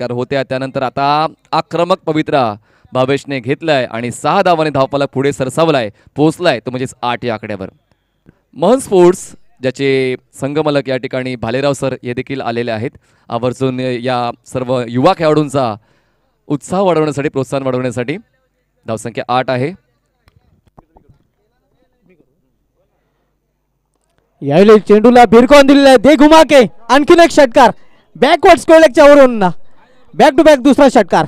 car होत्या त्यानंतर आता आक्रमक पवित्रा भावेशने घेतलाय आणि सहा धावाने धावपाला पुढे सरसावलाय पोहोचलाय तो म्हणजेच आठ या आकड्यावर महन स्पोर्ट्स ज्याचे संगमलक या ठिकाणी भालेराव सर हे देखील आलेले आहेत आवर्जून या सर्व युवा खेळाडूंचा उत्साह वाढवण्यासाठी प्रोत्साहन वाढवण्यासाठी धावसंख्या आठ आहे यावेळी चेंडूला भिरकॉन दिलेला आहे दे घुमाके आणखीन एक षटकार बॅकवर्ड स्क्वेअरच्या वरून ना बॅक टू बॅक दुसरा षटकार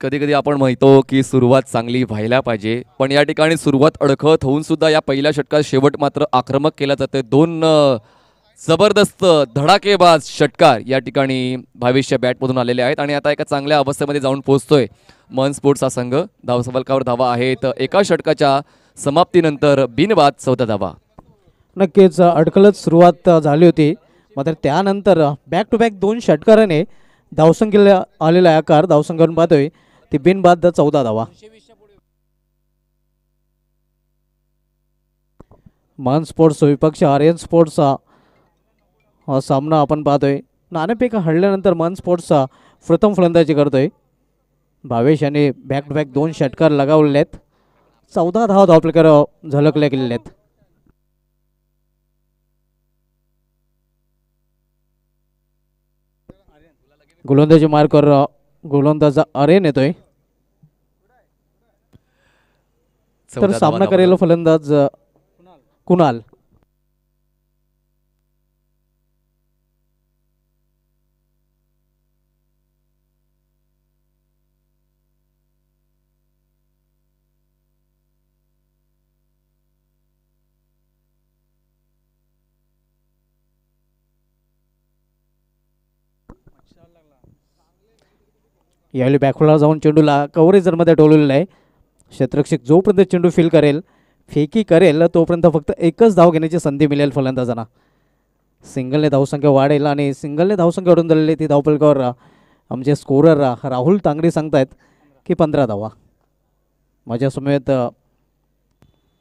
कधी कधी आपण म्हणतो की सुरुवात चांगली व्हायला पाहिजे पण या ठिकाणी सुरुवात अडखळत होऊन सुद्धा या पहिल्या षटकात शेवट मात्र आक्रमक केला जाते दोन जबरदस्त धडाकेबाज षटकार या ठिकाणी भावेशच्या बॅटमधून आलेले आहेत आणि आता एका चांगल्या अवस्थेमध्ये जाऊन पोहोचतोय मन स्पोर्ट्स हा संघ धावसफलकावर धावा आहेत एका षटकाच्या समाप्तीनंतर बिनबाद चौथा धावा नक्कीच अडकलत सुरुवात झाली होती मात्र त्यानंतर बॅक टू बॅक दोन षटकाराने धावसंख्येला आलेला आकार धावसंख्यावरून पाहतोय ती बिनबाद चौदा धावा मान स्पोर्ट्स विपक्ष आर्यन स्पोर्ट्सचा हा सामना आपण पाहतोय नाणेपेक हळल्यानंतर मन स्पोर्ट्सचा प्रथम फलंदाजी करतोय भावेश यांनी बॅक टू बॅक दोन षटकार लगावलेले आहेत चौदा धावा धावपलेकर झलकल्या गेलेल्या आहेत गोलंदाजी मार्ग गोलंदाजा अरे नेतोय तर सामना करेल फलंदाज कुणाल यावेळी बॅकफुला जाऊन चेंडूला कव्हरेज जरमध्ये टोलवलेला आहे क्षेत्रक्षक जोपर्यंत चेंडू फील करेल फेकी करेल तोपर्यंत फक्त एकच धाव घेण्याची संधी मिळेल फलंदाजांना सिंगलने धावसंख्या वाढेल आणि सिंगलने धावसंख्या वाढून दिलेली ती धावपलकावर आमचे स्कोरर राहुल तांगडे सांगतायत की पंधरा धावा माझ्यासमवेत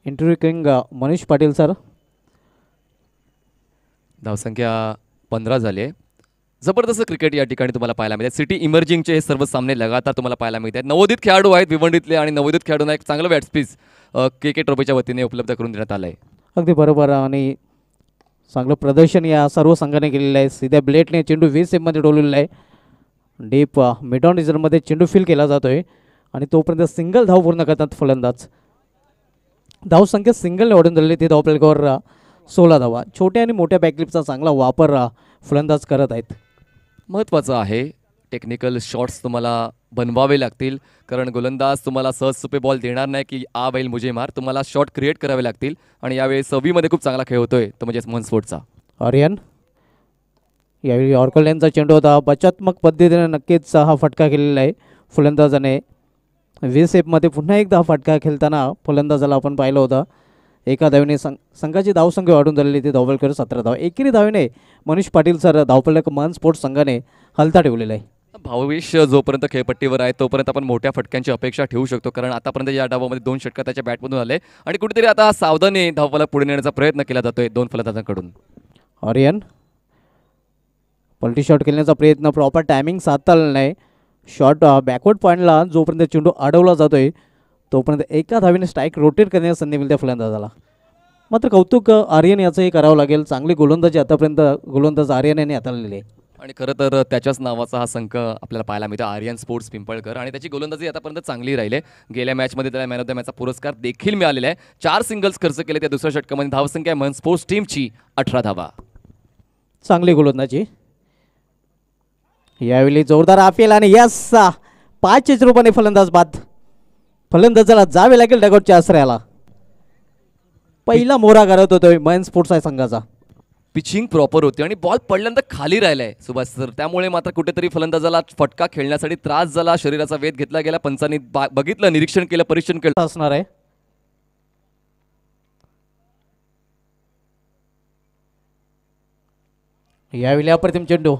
interview king Manish Patil sir धावसंख्या पंधरा झाली आहे जबरदस्त क्रिकेट या ठिकाणी तुम्हाला पाहायला मिळतात सिटी इमर्जिंगचे हे सर्व सामने लगातार तुम्हाला पाहायला मिळतात नवोदित खेळाडू आहेत विवंडीतले आणि नवोदित खेळाडूंना एक चांगलं बॅट्सपीस के के ट्रॉफीच्या वतीने उपलब्ध करून देण्यात आलं आहे अगदी बरोबर आणि चांगलं प्रदर्शन या सर्व संघाने केलेलं आहे सीध्या ब्लेटने चेंडू वीस सेपमध्ये डोलवलेला आहे डीप मिडॉन रिझनमध्ये चेंडू फील केला जातोय आणि तोपर्यंत सिंगल धाव पूर्ण करतात फलंदाज धावसंख्या सिंगलने वाढून झालेली ती धावपलकावर सोळा धावा छोट्या आणि मोठ्या बॅकलिपचा चांगला वापर फलंदाज करत आहेत महत्त्वाचं आहे टेक्निकल शॉट्स तुम्हाला बनवावे लागतील कारण गोलंदाज तुम्हाला सहज सोपे बॉल देणार नाही की आ बैल मुझे मार तुम्हाला शॉट क्रिएट करावे लागतील आणि यावेळी सव्वीमध्ये खूप चांगला खेळ होतोय तो म्हणजेच स्फोटचा आर्यन यावेळी ऑर्कल यांचा चेंडू होता बचात्मक पद्धतीने नक्कीच हा फटका केलेला आहे फुलंदाजाने वीस एपमध्ये पुन्हा एकदा फटका खेळताना फलंदाजाला आपण पाहिलं होतं एका धावेने सं संघाची धावसंख्या वाढून झालेली ते धावलकर सतरा धाव एकेरी धावेने मनीष पाटील सर धावफलक मन स्पोर्ट्स संघाने हलता ठेवलेला आहे भावेश जोपर्यंत खेळपट्टीवर आहे तोपर्यंत आपण मोठ्या फटक्यांची अपेक्षा ठेवू शकतो कारण आतापर्यंत या डावामध्ये दोन षटक त्याच्या बॅटमधून आले आणि कुठेतरी आता सावधाने धावपाला पुढे नेण्याचा प्रयत्न केला जातोय दोन फलंदाजांकडून आर्यन पल्टी शॉट खेळण्याचा प्रयत्न प्रॉपर टायमिंग साधता आलेला नाही शॉट बॅकवर्ड पॉईंटला जोपर्यंत चेंडू अडवला जातोय तोपर्यंत एका धावीने स्ट्राईक रोटेट करण्याची संधी मिळते फलंदाजाला मात्र कौतुक आर्यन याचंही करावं लागेल चांगली गोलंदाजी आतापर्यंत गोलंदाज आर्यन यांनी आता आहे आणि खरं तर त्याच्याच नावाचा हा संघ आपल्याला पाहायला मिळतो आर्यन स्पोर्ट्स पिंपळकर आणि त्याची गोलंदाजी आतापर्यंत चांगली राहिली गेल्या मॅचमध्ये त्याला मॅन ऑफ द मॅचचा पुरस्कार देखील मिळालेला आहे चार सिंगल्स खर्च केले त्या दुसऱ्या षटकामध्ये धावसंख्या मन स्पोर्ट्स टीमची अठरा धावा चांगली गोलंदाजी यावेळी जोरदार आपेल आणि यस पाच रुपयाने फलंदाज बाद फलंदाजाला जावे लागेल डगआउटच्या आश्रयाला पहिला मोरा करत होतो मयन स्पोर्ट्स आहे संघाचा पिचिंग प्रॉपर होती आणि बॉल पडल्यानंतर खाली राहिलाय सुभाष सर त्यामुळे मात्र कुठेतरी फलंदाजाला फटका खेळण्यासाठी त्रास झाला शरीराचा वेध घेतला गेला पंचांनी बघितलं निरीक्षण केलं परीक्षण केलं असणार आहे यावेळी अप्रतिम चेंडू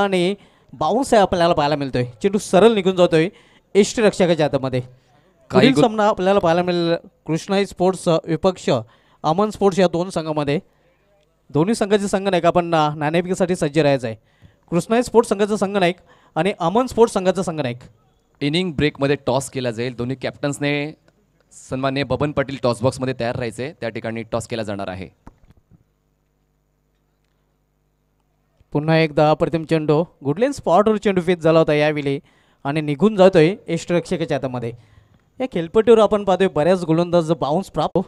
आणि बाउंस आहे आपल्याला पाहायला मिळतोय चेंडू सरळ निघून जातोय रक्षकाच्या हातामध्ये काही पुढील सामना आपल्याला पाहायला मिळेल कृष्णाई स्पोर्ट्स विपक्ष अमन स्पोर्ट्स या दोन संघामध्ये दोन्ही संघाचे संघनायक आपण नाण्यापिकेसाठी सज्ज राहायचं आहे कृष्णाई स्पोर्ट्स संघाचा संघनायक आणि अमन स्पोर्ट्स संघाचा संघनायक इनिंग ब्रेकमध्ये टॉस केला जाईल दोन्ही कॅप्टन्सने सन्मान्य बबन पाटील टॉस बॉक्समध्ये तयार राहायचे त्या ठिकाणी टॉस केला जाणार आहे पुन्हा एकदा प्रतिम चेंडू गुडलेन स्पॉटवर चेंडू फेत झाला होता यावेळी आणि निघून जातोय इष्टरक्षकाच्या हातामध्ये या खेळपट्टीवर आपण पाहतोय बऱ्याच गोलंदाज बाउन्स प्राप्त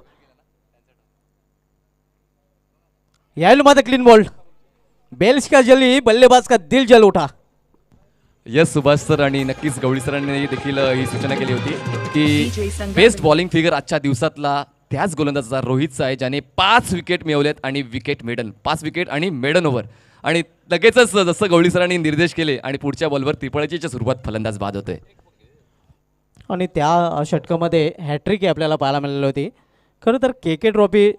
यायल माझा क्लीन बॉल बेल्स का जली बल्लेबाज का दिल जल उठा यस सुभाष सर आणि नक्कीच गवळी सरांनी देखील ही सूचना केली होती की बेस्ट बॉलिंग फिगर आजच्या दिवसातला त्याच गोलंदाजाचा रोहितचा आहे ज्याने पाच विकेट मिळवल्यात आणि विकेट मेडल पाच विकेट आणि मेडन ओव्हर आणि लगेचच जसं गवळी सरांनी निर्देश केले आणि पुढच्या बॉलवर त्रिपळाची सुरुवात फलंदाज बाद होते आणि त्या षटकामध्ये हॅट्रिक आपल्याला पाहायला मिळाली होती खरं तर के के ट्रॉफी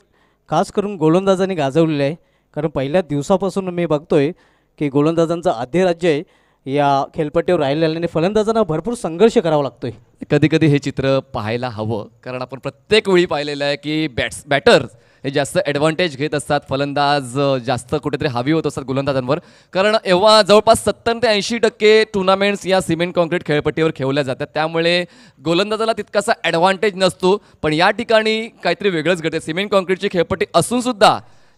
खास करून गोलंदाजांनी गाजवलेली आहे कारण पहिल्या दिवसापासून मी बघतोय की गोलंदाजांचं अधिराज्य आहे या खेळपट्टीवर राहिलेलं आणि फलंदाजांना भरपूर संघर्ष करावा लागतोय कधी कधी हे चित्र पाहायला हवं कारण आपण प्रत्येक वेळी पाहिलेलं आहे की बॅट्स बॅटर्स हे जास्त ॲडव्हान्टेज घेत असतात फलंदाज जास्त कुठेतरी हावी होत असतात गोलंदाजांवर कारण एव्हा जवळपास सत्तर ते ऐंशी टक्के टुर्नामेंट्स या सिमेंट कॉन्क्रीट खेळपट्टीवर खेळल्या जातात त्यामुळे गोलंदाजाला तितकासा ॲडव्हान्टेज नसतो पण या ठिकाणी काहीतरी वेगळंच घडते सिमेंट कॉन्क्रीटची खेळपट्टी असूनसुद्धा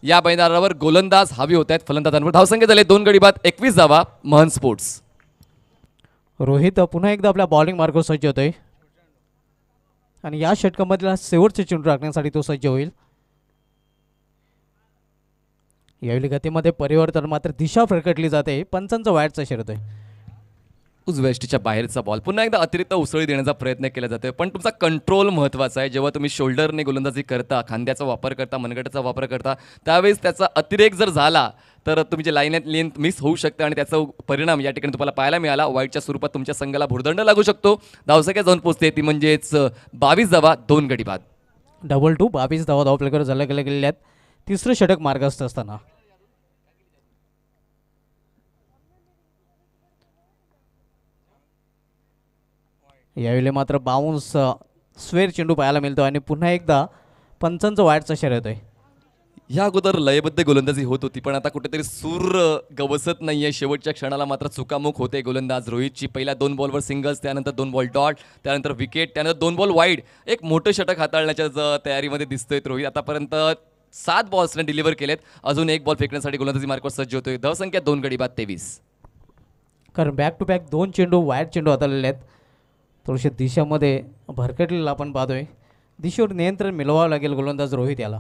या मैदानावर गोलंदाज हवी होत आहेत फलंदाजांवर धावसंख्या झाले दोन गडी बाद एकवीस जावा महन स्पोर्ट्स रोहित पुन्हा एकदा आपल्या बॉलिंग मार्गावर सज्ज होतोय आणि या षटकामधला शेवटचे चेंडू राखण्यासाठी तो सज्ज होईल यावेळी गतीमध्ये परिवर्तन मात्र दिशा फरकटली जाते पंचांचा आहे शिरतोय वेस्टच्या बाहेरचा बॉल पुन्हा एकदा अतिरिक्त उसळी देण्याचा प्रयत्न केला जातोय पण तुमचा कंट्रोल महत्त्वाचा आहे जेव्हा तुम्ही शोल्डरने गोलंदाजी करता खांद्याचा वापर करता मनगटाचा वापर करता त्यावेळेस त्याचा अतिरेक जर झाला तर तुमची लाईन लेंथ मिस होऊ शकते आणि त्याचा परिणाम या ठिकाणी तुम्हाला पाहायला मिळाला वाईटच्या स्वरूपात तुमच्या संघाला भुरदंड लागू शकतो धावसंख्या जाऊन पोचते ती म्हणजेच बावीस धावा दोन गडी बाद डबल टू बावीस धावा धावपलकर झाल्या गेल्या गेलेल्या आहेत तिसरं षटक मार्गस्थ असताना यावेळी मात्र बाउन्स स्वेर चेंडू पाहायला मिळतो आणि पुन्हा एकदा पंचांचं वाटचा शर्यत येतोय या अगोदर लयबद्ध गोलंदाजी होत होती पण आता कुठेतरी सूर गवसत नाहीये शेवटच्या क्षणाला मात्र चुकामुख होते गोलंदाज रोहितची पहिल्या दोन बॉलवर सिंगल्स त्यानंतर दोन बॉल डॉट त्यानंतर विकेट त्यानंतर दोन बॉल वाईड एक मोठं षटक हाताळण्याच्या तयारीमध्ये दिसतोय रोहित आतापर्यंत सात बॉल्सने डिलिव्हर केलेत अजून एक बॉल फेकण्यासाठी गोलंदाजी मार्कवर सज्ज होतोय धावसंख्या दोन गडी बाद तेवीस कारण बॅक टू बॅक दोन चेंडू वायर चेंडू हाताळलेले आहेत थोडेसे दिशामध्ये भरकटलेला आपण पाहतोय दिशेवर नियंत्रण मिळवावं लागेल गोलंदाज रोहित याला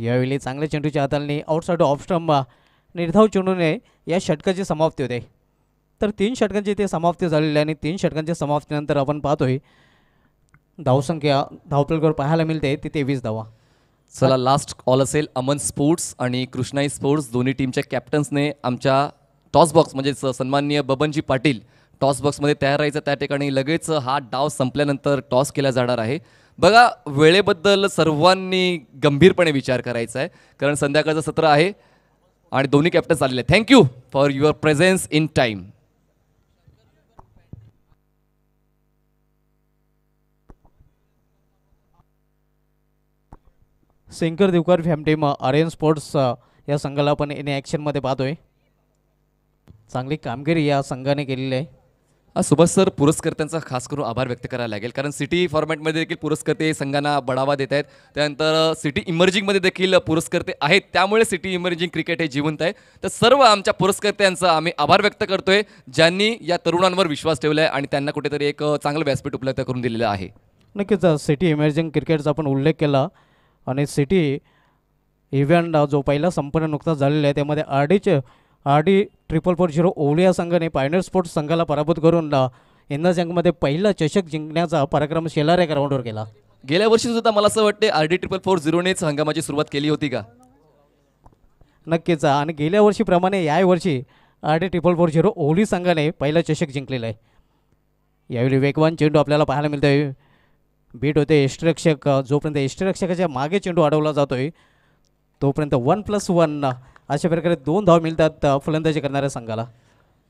यावेळी चांगल्या चेंडूच्या हाताळणी आउटसाइड ऑफ स्टंबा निर्धाव चेंडूने या षटकाची समाप्ती होते तर तीन षटकांची इथे समाप्ती झालेली आहे आणि तीन षटकांच्या समाप्तीनंतर आपण पाहतोय धावसंख्या धावपलकर पाहायला मिळते ती तेवीस धावा चला लास्ट कॉल असेल अमन स्पोर्ट्स आणि कृष्णाई स्पोर्ट्स दोन्ही टीमच्या कॅप्टन्सने आमच्या टॉस बॉक्स म्हणजे सन्माननीय बबनजी पाटील टॉस बॉक्समध्ये तयार राहायचं त्या ठिकाणी लगेच हा डाव संपल्यानंतर टॉस केला जाणार आहे बघा वेळेबद्दल सर्वांनी गंभीरपणे विचार करायचा आहे कारण संध्याकाळचं सत्र आहे आणि दोन्ही कॅप्टन्स आलेले आहेत thank you for your presence in time Shankar Devkar फॅम टीम आर्यन स्पोर्ट्स या संघाला आपण येणे ॲक्शनमध्ये पाहतोय चांगली कामगिरी या संघाने केलेली आहे हा सुभाष सर पुरस्कर्त्यांचा खास करून आभार व्यक्त करायला लागेल कारण सिटी फॉर्मॅटमध्ये देखील पुरस्कर्ते संघांना बढावा देत आहेत त्यानंतर सिटी इमर्जिंगमध्ये देखील पुरस्कर्ते आहेत त्यामुळे सिटी इमर्जिंग क्रिकेट हे जिवंत आहे तर सर्व आमच्या पुरस्कर्त्यांचा आम्ही आभार व्यक्त करतोय ज्यांनी या तरुणांवर विश्वास ठेवला आहे आणि त्यांना कुठेतरी एक चांगलं व्यासपीठ उपलब्ध करून दिलेलं आहे नक्कीच सिटी इमर्जिंग क्रिकेटचा आपण उल्लेख केला आणि सिटी इव्हेंट जो पहिला संपन्न नुकताच झालेला आहे त्यामध्ये आर आरडीचे R D triple four zero ओवलिया संघाने पायनर स्पोर्ट्स संघाला पराभूत करून इंदा संघमध्ये पहिला चषक जिंकण्याचा पराक्रम शेलाऱ्या ग्राउंडवर केला गेल्या वर्षी सुद्धा मला असं वाटते आर डी ट्रिपल फोर झिरोनेच हंगामाची सुरुवात केली होती का नक्कीच आणि गेल्या वर्षीप्रमाणे वर्षी R D triple four zero ओली संघाने पहिला चषक जिंकलेला आहे यावेळी वेगवान चेंडू आपल्याला पाहायला मिळतोय बीट होते इष्टरक्षक जोपर्यंत इष्टरक्षकाच्या मागे चेंडू अडवला जातोय तोपर्यंत वन प्लस वन अशा प्रकारे दोन धाव मिळतात फलंदाजी करणाऱ्या संघाला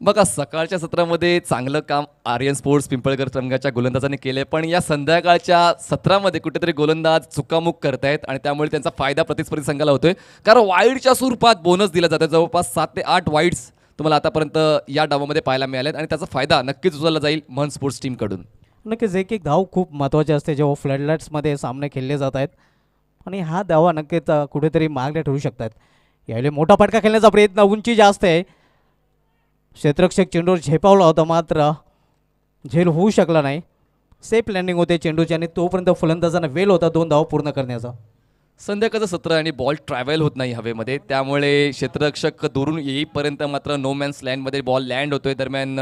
बघा सकाळच्या सत्रामध्ये चांगलं काम आर्यन स्पोर्ट्स पिंपळकर संघाच्या गोलंदाजाने केले पण या संध्याकाळच्या सत्रामध्ये कुठेतरी गोलंदाज चुकामुक करतायत आणि त्यामुळे त्यांचा फायदा प्रतिस्पर्धी संघाला होतोय कारण वाईटच्या स्वरूपात बोनस दिला जातो जवळपास सात ते आठ वाईड्स तुम्हाला आतापर्यंत या डावामध्ये पाहायला मिळालेत आणि त्याचा फायदा नक्कीच उचलला जाईल मन स्पोर्ट्स टीमकडून नक्कीच एक एक धाव खूप महत्त्वाची असते जेव्हा फ्लडलाईट्समध्ये सामने खेळले जात आहेत आणि हा धावा नक्कीच कुठेतरी मागण्या ठरू शकतात यावेळी मोठा फटका खेळण्याचा प्रयत्न उंची जास्त आहे क्षेत्रक्षक चेंडूवर झेपावला होता मात्र झेल होऊ शकला नाही सेफ लँडिंग होते चेंडूची आणि तोपर्यंत फलंदाजांना वेल होता दोन धाव पूर्ण करण्याचा संध्याकाळचं सत्र आणि बॉल ट्रॅव्हल होत नाही हवेमध्ये त्यामुळे क्षेत्ररक्षक दुरून येईपर्यंत मात्र नो मॅन्स लँडमध्ये बॉल लँड होतोय दरम्यान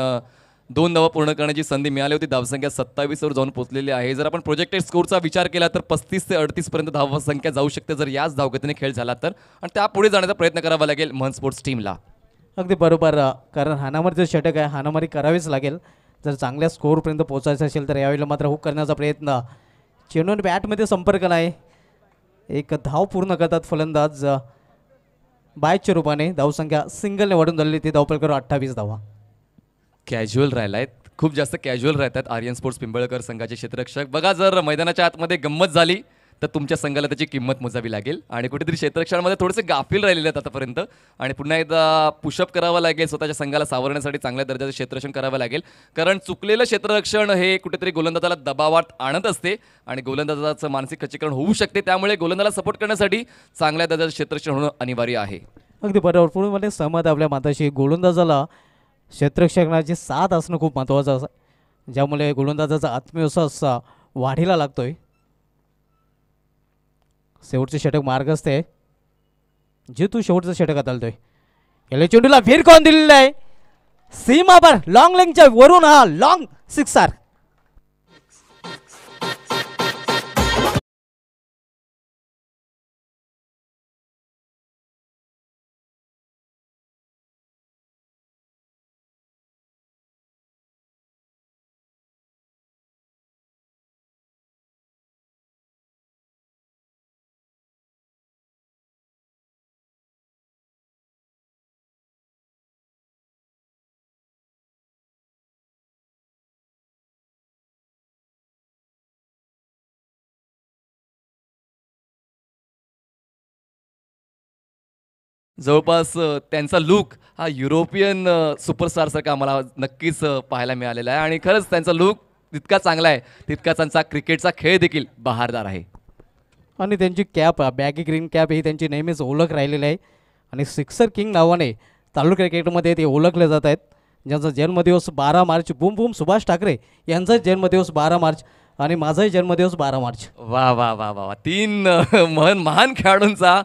दोन धावा पूर्ण करण्याची संधी मिळाली होती धावसंख्या सत्तावीसवर जाऊन पोहोचलेली आहे जर आपण प्रोजेक्टेड स्कोरचा विचार केला तर पस्तीस ते अडतीसपर्यंत धावसंख्या जाऊ शकते जर याच धावगतीने खेळ झाला तर आणि त्या पुढे जाण्याचा प्रयत्न करावा लागेल मन स्पोर्ट्स टीमला अगदी बरोबर कारण हानामारी जर षटक आहे हानामारी करावीच लागेल जर चांगल्या स्कोअरपर्यंत पोचायचं असेल तर यावेळेला मात्र हुक करण्याचा प्रयत्न चेंडून बॅटमध्ये संपर्क नाही एक धाव पूर्ण करतात फलंदाज बायच्या रूपाने धावसंख्या सिंगलने वाढून झालेली ती धावपलकर अठ्ठावीस धावा कॅज्युअल राहिला आहेत खूप जास्त कॅज्युअल राहतात आर्यन स्पोर्ट्स पिंबळकर संघाचे क्षेत्ररक्षक बघा जर मैदानाच्या आतमध्ये गंमत झाली तर तुमच्या संघाला त्याची किंमत मोजावी लागेल आणि कुठेतरी क्षेत्रक्षणामध्ये थोडेसे गाफील राहिलेले आहेत आतापर्यंत आणि पुन्हा एकदा पुशअप करावं लागेल स्वतःच्या संघाला सावरण्यासाठी चांगल्या दर्जाचं क्षेत्ररक्षण करावं लागेल कारण चुकलेलं क्षेत्ररक्षण हे कुठेतरी गोलंदाजाला दबावात आणत असते आणि गोलंदाजाचं मानसिक खच्चीकरण होऊ शकते त्यामुळे गोलंदाजाला सपोर्ट करण्यासाठी चांगल्या दर्जाचं क्षेत्ररक्षण होणं अनिवार्य आहे अगदी बरोबर मला म्हणजे सहमत आपल्या माताशी गोलंदाजाला क्षेत्रक्षणाचे साथ असणं खूप महत्त्वाचं असं ज्यामुळे गोलंदाजाचा आत्मविश्वास वाढीला लागतो आहे शेवटचे षटक मार्ग असते जे तू शेवटचं षटक आलतोय याला चेंडूला फिर कोण दिलेला आहे सीमाभर लॉंग लेंगच्या वरून हा लॉंग सिक्सार जवळपास त्यांचा लुक हा युरोपियन सुपरस्टारसारखा आम्हाला नक्कीच पाहायला मिळालेला आहे आणि खरंच त्यांचा लुक जितका चांगला आहे तितका त्यांचा क्रिकेटचा खेळ देखील बहारदार आहे आणि त्यांची कॅप बॅगी ग्रीन कॅप ही त्यांची नेहमीच ओळख राहिलेली आहे आणि सिक्सर किंग नावाने तालुका क्रिकेटमध्ये ते ओळखले जात आहेत ज्यांचा जन्मदिवस बारा मार्च बुम बुम सुभाष ठाकरे यांचा जन्मदिवस बारा मार्च आणि माझाही जन्मदिवस बारा मार्च वा वा वा वा वा तीन महान महान खेळाडूंचा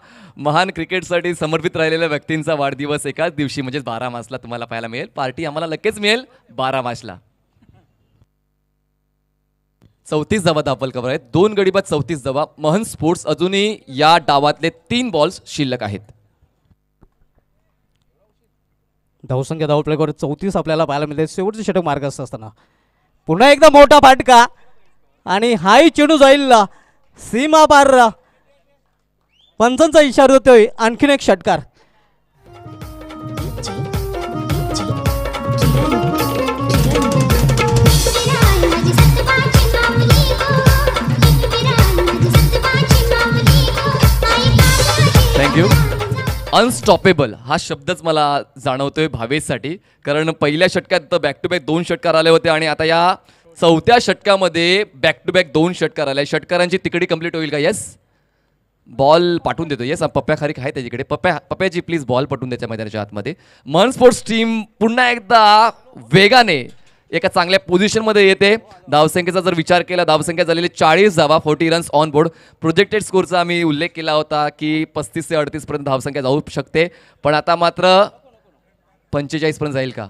महान क्रिकेटसाठी समर्पित राहिलेल्या व्यक्तींचा वाढदिवस एकाच दिवशी म्हणजेच बारा मार्चला तुम्हाला पाहायला मिळेल पार्टी आम्हाला लगेच मिळेल बारा मार्चला चौतीस धावा दाबल कवर आहेत दोन गडी चौतीस धावा महन स्पोर्ट्स अजूनही या डावातले तीन बॉल्स शिल्लक आहेत धावसंख्या धावपळेकर चौतीस आपल्याला पाहायला मिळते शेवटचे षटक मार्ग असताना पुन्हा एकदा मोठा फाटका आणि हाय चेडू जाईल सीमा पार पंचांचा इशारा देतोय आणखीन एक षटकार थँक्यू अनस्टॉपेबल हा शब्दच मला जाणवतोय भावेशसाठी कारण पहिल्या षटकात बॅक टू बॅक दोन षटकार आले होते आणि आता या चौथ्या षटकामध्ये बॅक टू बॅक दोन षटकार आले षटकारांची तिकडी कम्प्लीट होईल का येस बॉल पाठवून देतो येस पप्प्या खारीक आहे त्याच्याकडे पप्प्या पप्प्याची प्लीज बॉल पाठवून द्यायच्या मैदानाच्या आतमध्ये मन स्पोर्ट्स टीम पुन्हा एकदा वेगाने एका चांगल्या पोझिशनमध्ये येते धावसंख्येचा जर विचार केला धावसंख्या झालेली चाळीस धावा forty runs on board projected स्कोरचा आम्ही उल्लेख केला होता की पस्तीस ते अडतीसपर्यंत धावसंख्या जाऊ शकते पण आता मात्र पंचेचाळीसपर्यंत जाईल का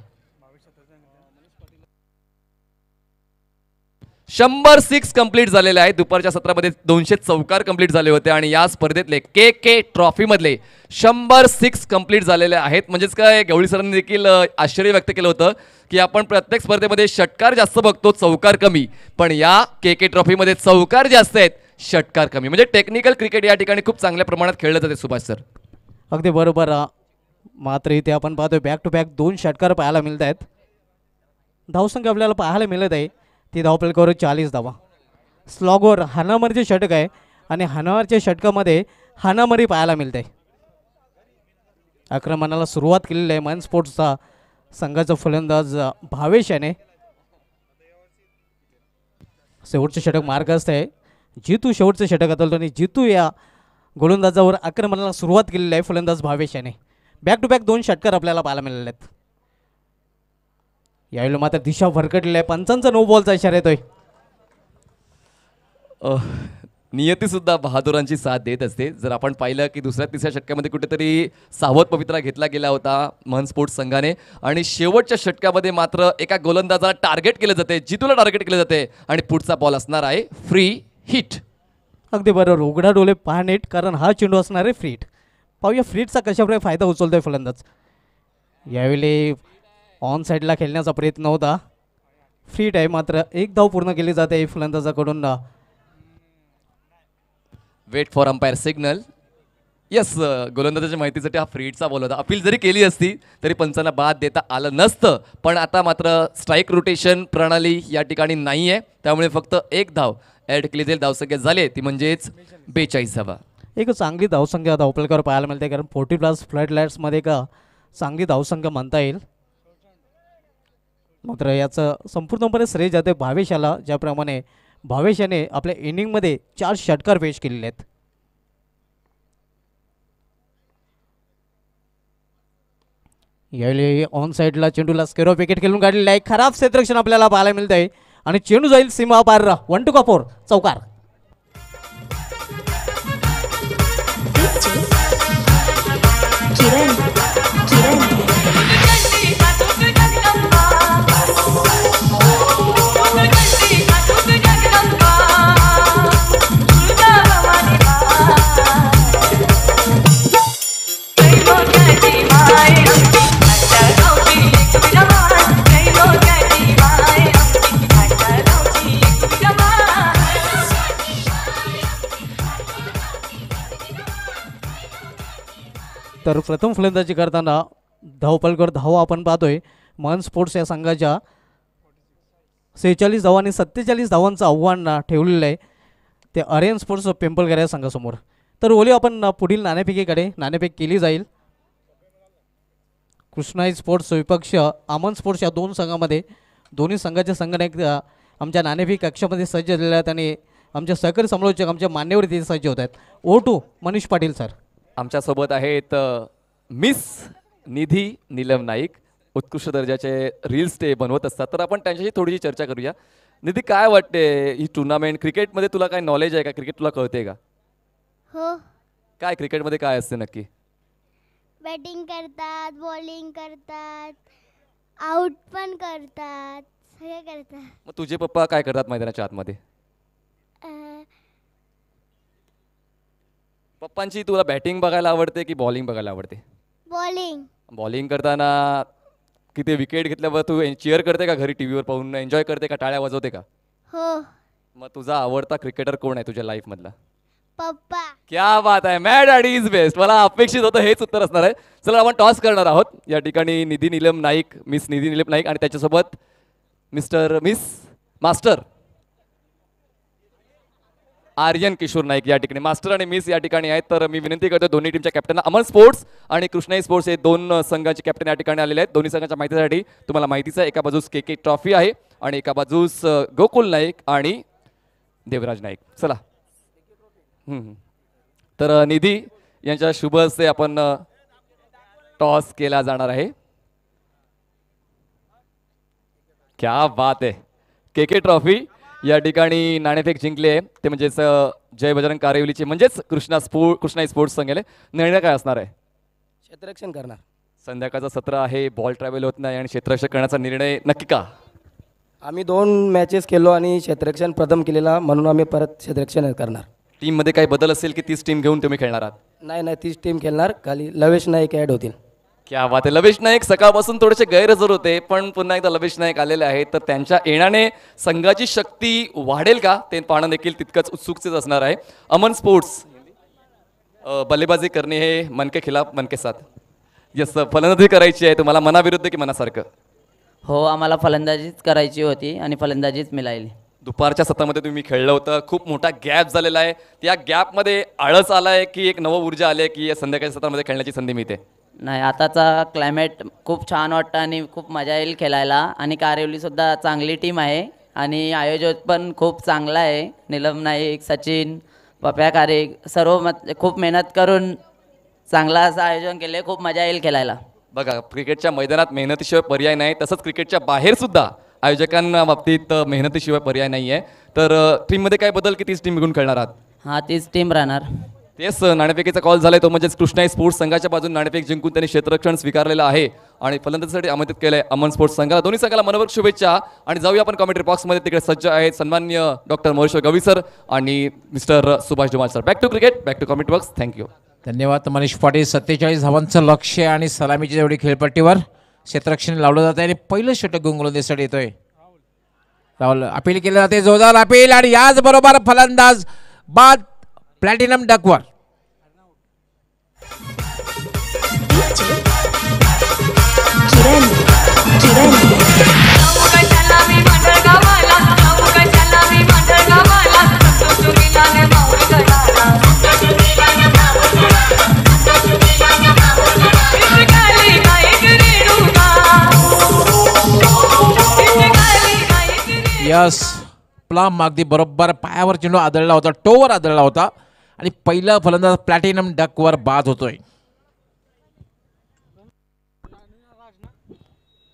शंभर सिक्स कंप्लीट झालेले आहेत दुपारच्या सत्रामध्ये दोनशे चौकार कंप्लीट झाले होते आणि या स्पर्धेतले के के ट्रॉफीमधले शंभर सिक्स कंप्लीट झालेले आहेत म्हणजेच काय गवळी सरांनी देखील आश्चर्य व्यक्त केलं होतं की आपण प्रत्येक स्पर्धेमध्ये षटकार जास्त बघतो चौकार कमी पण या के के ट्रॉफीमध्ये चौकार जास्त आहेत षटकार कमी म्हणजे टेक्निकल क्रिकेट या ठिकाणी खूप चांगल्या प्रमाणात खेळलं जाते सुभाष सर अगदी बरोबर मात्र इथे आपण पाहतोय बॅक टू बॅक दोन षटकार पाहायला मिळत आहेत धावसंख्या आपल्याला पाहायला मिळत आहे ती धावपल चाळीस धावा स्लॉगोर हानामरीचे षटक आहे आणि हानावरच्या षटकामध्ये हानामरी पाहायला मिळते आक्रमणाला सुरुवात केलेली आहे मन स्पोर्ट्सचा संघाचा फलंदाज भावेश याने शेवटचे षटक मार्ग आहे जितू शेवटचं षटक आता आणि जितू या गोलंदाजावर आक्रमणाला सुरुवात केलेली आहे फलंदाज भावेश याने बॅक टू बॅक दोन षटकर आपल्याला पाहायला मिळाले आहेत यावेळी मात्र दिशा भरकटले आहे पंचांचा नो बॉलचा इशारा येतोय नियती सुद्धा बहादुरांची साथ देत असते जर आपण पाहिलं की दुसऱ्या तिसऱ्या षटकामध्ये कुठेतरी सावध पवित्रा घेतला गेला होता मन स्पोर्ट्स संघाने आणि शेवटच्या षटकामध्ये मात्र एका गोलंदाजाला टार्गेट केलं जाते जितूला टार्गेट केलं जाते आणि पुढचा बॉल असणार आहे फ्री हिट अगदी बरोबर उघडा डोले हिट कारण हा चेंडू असणार आहे फ्रीट पाहूया फ्रीटचा कशाप्रकारे फायदा उचलतोय फलंदाज यावेळी ऑन साईडला खेळण्याचा प्रयत्न होता फ्री आहे मात्र एक धाव पूर्ण केली जाते फलंदाजाकडून wait for umpire signal yes गोलंदाजाच्या माहितीसाठी हा फ्रीडचा बोलवता होता अपील जरी केली असती तरी पंचांना बाद देता आलं नसतं पण आता मात्र स्ट्राईक रोटेशन प्रणाली या ठिकाणी नाही आहे त्यामुळे फक्त एक धाव ॲड केली जाईल धावसंख्या झाले ती म्हणजेच बेचाळीस धावा एक चांगली धावसंख्या धावपलकर पाहायला मिळते कारण फोर्टी प्लस फ्लड लाईट्समध्ये का चांगली धावसंख्या म्हणता येईल मात्र याचं संपूर्णपणे श्रेय जाते भावेशाला ज्याप्रमाणे भावेश याने आपल्या इनिंगमध्ये चार षटकार पेश केलेले आहेत यावेळी ऑन साईडला चेंडूला स्केरो विकेट खेळून काढलेला आहे खराब क्षेत्ररक्षण आपल्याला पाहायला मिळत आहे आणि चेंडू जाईल सीमा पार वन टू का फोर चौकार किरण तर प्रथम फलंदाजी करताना धावपलकर धावा आपण पाहतोय मन स्पोर्ट्स या संघाच्या सेहेचाळीस धावांनी सत्तेचाळीस धावांचं आव्हान ठेवलेलं आहे ते आर्यन स्पोर्ट्स पिंपलकर या संघासमोर तर ओली आपण पुढील नाणेफेकीकडे नाणेफेक केली जाईल कृष्णाई स्पोर्ट्स विपक्ष आमन स्पोर्ट्स या दोन संघामध्ये दोन्ही संघाच्या संघाने आमच्या नाणेफेक कक्षामध्ये सज्ज झालेल्या आहेत आणि आमच्या सहकारी समालोचक आमच्या मान्यवर तिथे सज्ज होत आहेत over to Manish Patil sir आमच्या सोबत आहेत मिस निधी नीलम नाईक उत्कृष्ट दर्जाचे रील्स ते बनवत असतात तर आपण त्यांच्याशी थोडीशी चर्चा करूया निधी काय वाटते ही टुर्नामेंट क्रिकेटमध्ये तुला काय नॉलेज आहे का क्रिकेट तुला कळते का हो काय क्रिकेटमध्ये काय असते नक्की बॅटिंग करतात बॉलिंग करतात आउट पण करतात सगळे करतात मग तुझे पप्पा काय करतात मैदानाच्या आतमध्ये पप्पांची तुला बॅटिंग बघायला आवडते की बॉलिंग बघायला आवडते बॉलिंग बॉलिंग करताना किती विकेट घेतल्यावर तू चिअर करते का घरी टीव्हीवर पाहून एन्जॉय करते का टाळ्या वाजवते का हो मग तुझा आवडता क्रिकेटर कोण आहे तुझ्या लाईफ मधला पप्पा क्या बात आहे मॅड डॅडी इज बेस्ट मला अपेक्षित होतं हेच उत्तर असणार आहे चला आपण टॉस करणार आहोत या ठिकाणी निधी निलम नाईक मिस निधी निलम नाईक आणि त्याच्यासोबत mister miss master Aryan Kishor Naik या ठिकाणी मास्टर आणि मिस या ठिकाणी आहेत तर मी विनंती करतो दोन्ही टीमच्या कॅप्टन अमर स्पोर्ट्स आणि कृष्णाई स्पोर्ट्स हे दोन संघाचे कॅप्टन या ठिकाणी आलेले आहेत दोन्ही संघाच्या माहितीसाठी तुम्हाला माहितीच आहे एका बाजूस के के ट्रॉफी आहे आणि एका बाजूस गोकुल नाईक आणि देवराज नाईक चला तर निधी यांच्या शुभ हस्ते आपण टॉस केला जाणार आहे क्या बात आहे के के ट्रॉफी या ठिकाणी नाणेफेक जिंकले आहे ते म्हणजेच जय बजरंग कारेवलीचे म्हणजेच कृष्णा स्पोर्ट कृष्णा स्पोर्ट्स संघाले निर्णय काय असणार आहे क्षेत्ररक्षण करणार संध्याकाळचं सत्र आहे बॉल ट्रॅव्हल होत नाही आणि क्षेत्ररक्षण करण्याचा निर्णय नक्की का आम्ही दोन मॅचेस खेळलो आणि क्षेत्ररक्षण प्रथम केलेला म्हणून आम्ही परत क्षेत्ररक्षण करणार टीममध्ये काही बदल असेल की तीच टीम घेऊन तुम्ही खेळणार आहात नाही नाही तीच टीम खेळणार खाली लवेश नाईक ॲड होतील क्या बात आहे लवेश नाईक सकाळपासून थोडेसे गैरहजर होते पण पुन्हा एकदा लवेश नाईक आलेले आहे तर त्यांच्या येण्याने संघाची शक्ती वाढेल का ते पाहणं देखील तितकंच उत्सुकच असणार आहे अमन स्पोर्ट्स बल्लेबाजी करणे हे मनके खिलाफ मनके साथ यस फलंदाजी करायची आहे तुम्हाला मनाविरुद्ध की मनासारखं हो आम्हाला फलंदाजीच करायची होती आणि फलंदाजीच मिळाली दुपारच्या सत्रामध्ये तुम्ही खेळलं होतं खूप मोठा गॅप झालेला आहे त्या गॅपमध्ये आळस आलाय की एक नव ऊर्जा आली आहे की या संध्याकाळच्या सत्रामध्ये खेळण्याची संधी मिळते नाही आताचा क्लायमेट खूप छान वाटतं आणि खूप मजा येईल खेळायला आणि कारिवलीसुद्धा चांगली टीम आहे आणि आयोजक पण खूप चांगला आहे निलम नाईक सचिन पप्या कारे सर्व मत खूप मेहनत करून चांगला असं आयोजन केलं खूप मजा येईल खेळायला बघा क्रिकेटच्या मैदानात मेहनतीशिवाय पर्याय नाही तसंच क्रिकेटच्या बाहेरसुद्धा आयोजकांना बाबतीत मेहनतीशिवाय पर्याय नाही आहे तर टीममध्ये काय बदल की तीच टीम घेऊन खेळणार आहात हां तीच टीम राहणार तेच नाणेफेकीचा कॉल झालाय तो म्हणजेच कृष्णाई स्पोर्ट्स संघाच्या बाजून नाणेफेक जिंकून त्यांनी क्षेत्ररक्षण स्वीकारलेलं आहे आणि फलंदाजीसाठी आमंत्रित केलं आहे अमन स्पोर्ट्स संघाला दोन्ही संघाला मनोवर शुभेच्छा आणि जाऊया आपण कॉमेंट्री बॉक्समध्ये तिकडे सज्ज आहेत सन्मान्य डॉक्टर महेश्वर गवी सर आणि mister Subhash Dumal sir back to cricket back to comment box thank you धन्यवाद मनीष पाटील सत्तेचाळीस धावांचं लक्ष आणि सलामीच्या जेवढी खेळपट्टीवर क्षेत्ररक्षण लावलं जातं आणि पहिलं षटक गोंगलोंदेसाठी येतोय राहुल अपील केलं जाते जोरदार अपील आणि याचबरोबर फलंदाज बाद प्लॅटिनम डकवर यस प्लम अगदी बरोबर पायावर चेंडू आदळला होता टोवर आदळला होता आणि पहिला फलंदाज प्लॅटिनम डकवर बाद होतोय